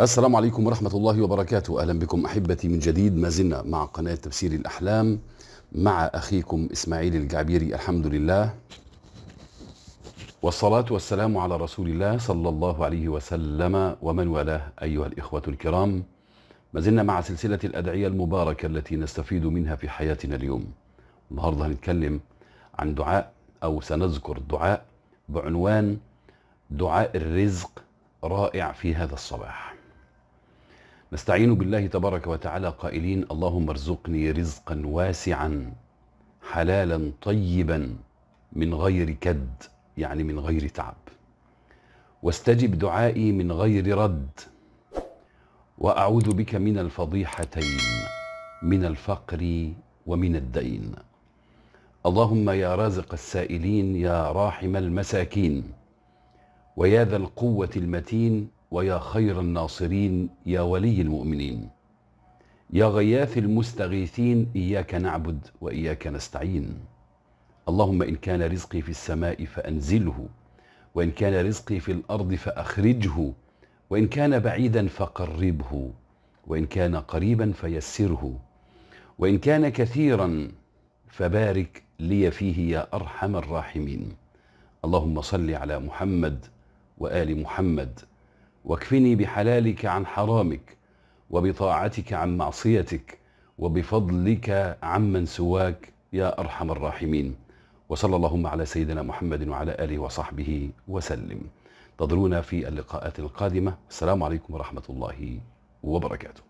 السلام عليكم ورحمة الله وبركاته أهلا بكم أحبتي من جديد ما زلنا مع قناة تفسير الأحلام مع أخيكم إسماعيل الجعبيري الحمد لله والصلاة والسلام على رسول الله صلى الله عليه وسلم ومن والاه أيها الإخوة الكرام ما زلنا مع سلسلة الأدعية المباركة التي نستفيد منها في حياتنا اليوم النهاردة هنتكلم عن دعاء أو سنذكر دعاء بعنوان دعاء الرزق رائع في هذا الصباح نستعين بالله تبارك وتعالى قائلين اللهم ارزقني رزقا واسعا حلالا طيبا من غير كد يعني من غير تعب واستجب دعائي من غير رد واعوذ بك من الفضيحتين من الفقر ومن الدين اللهم يا رازق السائلين يا راحم المساكين ويا ذا القوه المتين ويا خير الناصرين يا ولي المؤمنين يا غياث المستغيثين اياك نعبد واياك نستعين اللهم إن كان رزقي في السماء فأنزله وإن كان رزقي في الأرض فأخرجه وإن كان بعيدا فقربه وإن كان قريبا فيسره وإن كان كثيرا فبارك لي فيه يا أرحم الراحمين اللهم صل على محمد وآل محمد واكفني بحلالك عن حرامك وبطاعتك عن معصيتك وبفضلك عمن سواك يا أرحم الراحمين وصلى اللهم على سيدنا محمد وعلى آله وصحبه وسلم انتظرونا في اللقاءات القادمة السلام عليكم ورحمة الله وبركاته